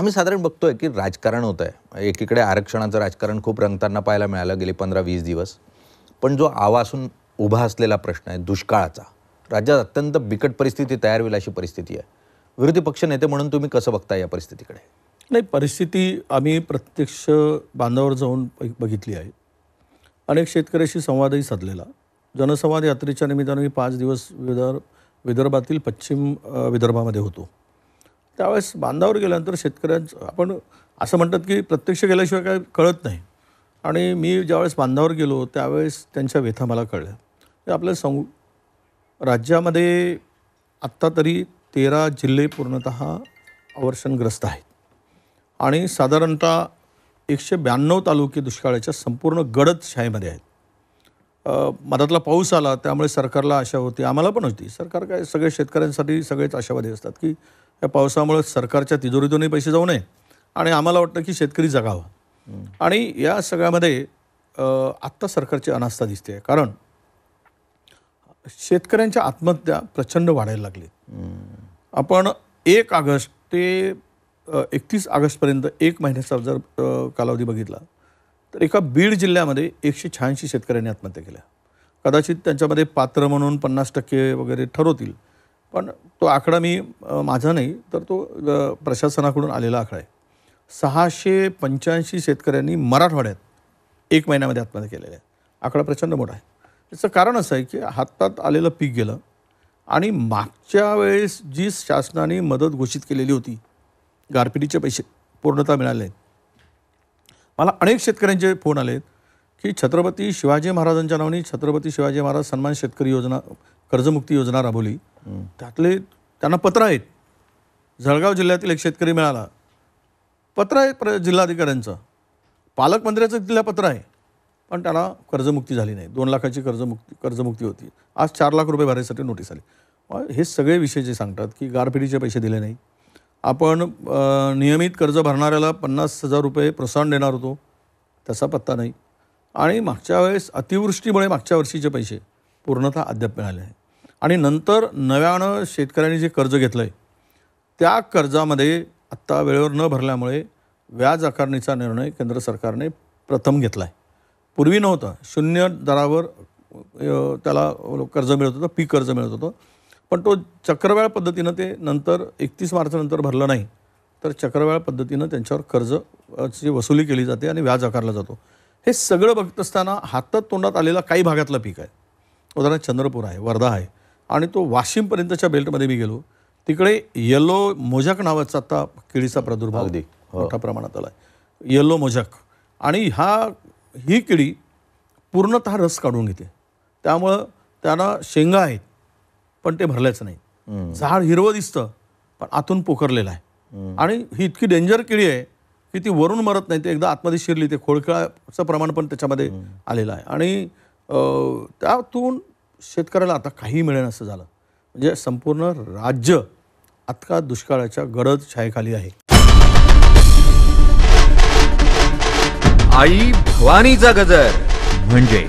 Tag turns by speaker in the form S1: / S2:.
S1: आम्ही साधारण बघतोय की राजकारण होत आहे एकीकडे आरक्षणाचं राजकारण खूप रंगताना पाहायला मिळालं गेले पंधरा वीस दिवस पण जो आवासून उभा असलेला प्रश्न आहे दुष्काळाचा राज्यात अत्यंत बिकट परिस्थिती तयार होईल अशी परिस्थिती आहे विरोधी पक्ष नेते म्हणून तुम्ही कसं बघता या परिस्थितीकडे नाही परिस्थिती आम्ही प्रत्यक्ष बांधावर जाऊन बघितली आहे अनेक शेतकऱ्याशी संवादही साधलेला जनसंवाद यात्रेच्या निमित्तानं मी पाच दिवस विदर्भ विदर्भातील पश्चिम विदर्भामध्ये होतो त्यावेळेस बांधावर गेल्यानंतर शेतकऱ्यांचं आपण असं म्हणतात की प्रत्यक्ष गेल्याशिवाय काय कळत नाही आणि मी ज्यावेळेस बांधावर गेलो त्यावेळेस त्यांच्या व्यथा मला कळल्या ते आपल्या सं राज्यामध्ये आत्ता तरी तेरा जिल्हे पूर्णत अवर्षणग्रस्त आहेत आणि साधारणतः एकशे ब्याण्णव तालुके दुष्काळाच्या संपूर्ण गडद शाळेमध्ये आहेत मधातला पाऊस आला त्यामुळे सरकारला आशा होती आम्हाला पण होती सरकार काय सगळे शेतकऱ्यांसाठी सगळेच आशावादी असतात की या पावसामुळे सरकारच्या तिजोरीतूनही पैसे जाऊ नये आणि आम्हाला वाटतं की शेतकरी जगावा आणि या सगळ्यामध्ये आत्ता सरकारची अनास्था दिसते कारण शेतकऱ्यांच्या आत्महत्या प्रचंड वाढायला लागली आपण एक ऑगस्ट ते एकतीस ऑगस्टपर्यंत एक महिन्याचा जर कालावधी बघितला तर एका बीड जिल्ह्यामध्ये एकशे शहाऐंशी शेतकऱ्यांनी आत्महत्या केल्या कदाचित त्यांच्यामध्ये पात्र म्हणून पन्नास टक्के वगैरे ठरवतील पण तो आकडा मी माझा नाही तर तो प्रशासनाकडून आलेला आकडा आहे सहाशे पंच्याऐंशी शेतकऱ्यांनी मराठवाड्यात एक महिन्यामध्ये आत्महत्या केलेल्या आहे आकडा प्रचंड मोठा आहे त्याचं कारण असं आहे की हातात आलेलं पीक गेलं आणि मागच्या वेळेस जी शासनाने मदत घोषित केलेली होती गारपिटीचे पैसे पूर्णता मिळाले आहेत मला अनेक शेतकऱ्यांचे फोन आलेत की छत्रपती शिवाजी महाराजांच्या नावाने छत्रपती शिवाजी महाराज सन्मान शेतकरी योजना कर्जमुक्ती योजना राबवली त्यातले त्यांना पत्र आहेत जळगाव जिल्ह्यातील एक शेतकरी मिळाला पत्र आहे प्र जिल्हाधिकाऱ्यांचं पालकमंत्र्याचं तिला पत्र आहे पण त्याला कर्जमुक्ती झाली नाही दोन लाखाची कर्जमुक्ती कर्जमुक्ती होती आज चार लाख रुपये भरायसाठी नोटीस आली हे सगळे विषय जे सांगतात की गारपिटीचे पैसे दिले नाही आपण नियमित कर्ज भरणाऱ्याला पन्नास हजार रुपये प्रोत्साहन देणार होतो तसा पत्ता नाही आणि मागच्या वेळेस अतिवृष्टीमुळे मागच्या वर्षीचे पैसे पूर्णतः अद्याप मिळाले आहेत आणि नंतर नव्यानं शेतकऱ्यांनी जे कर्ज घेतलं आहे त्या कर्जामध्ये आत्ता वेळेवर न भरल्यामुळे व्याज आकारणीचा निर्णय केंद्र सरकारने प्रथम घेतला आहे पूर्वी नव्हतं शून्य दरावर त्याला कर्ज मिळत होतं पीक कर्ज मिळत होतं पण तो चक्रव्याळ पद्धतीनं ते नंतर एकतीस मार्चनंतर भरलं नाही तर चक्रव्याळ पद्धतीनं त्यांच्यावर कर्जची वसुली केली जाते आणि व्याज आकारला जातो हे सगळं बघत असताना हातात तोंडात आलेला काही भागातलं पीक आहे उदाहरण चंद्रपूर आहे वर्धा आहे आणि तो वाशिमपर्यंतच्या बेल्टमध्ये मी गेलो तिकडे येलो मोजक नावाचा आता किडीचा प्रादुर्भाव दे हो. मोठ्या प्रमाणात आला आहे येलो मोजक आणि ह्या ही किडी पूर्णतः रस काढून घेते त्यामुळं त्यांना शेंगा आहेत पण ते भरल्याचं नाही झाड हिरवं दिसतं पण आतून पोखरलेलं आहे आणि ही इतकी डेंजर किडी आहे की ती वरून मरत नाही ते एकदा आतमध्ये शिरली ते खोळखळाचं प्रमाण पण त्याच्यामध्ये आलेलं आहे आणि त्यातून शेतकऱ्याला आता काही मिळेल असं झालं म्हणजे संपूर्ण राज्य आता दुष्काळाच्या गरज छायेखाली आहे आई भवानीचा गजर म्हणजे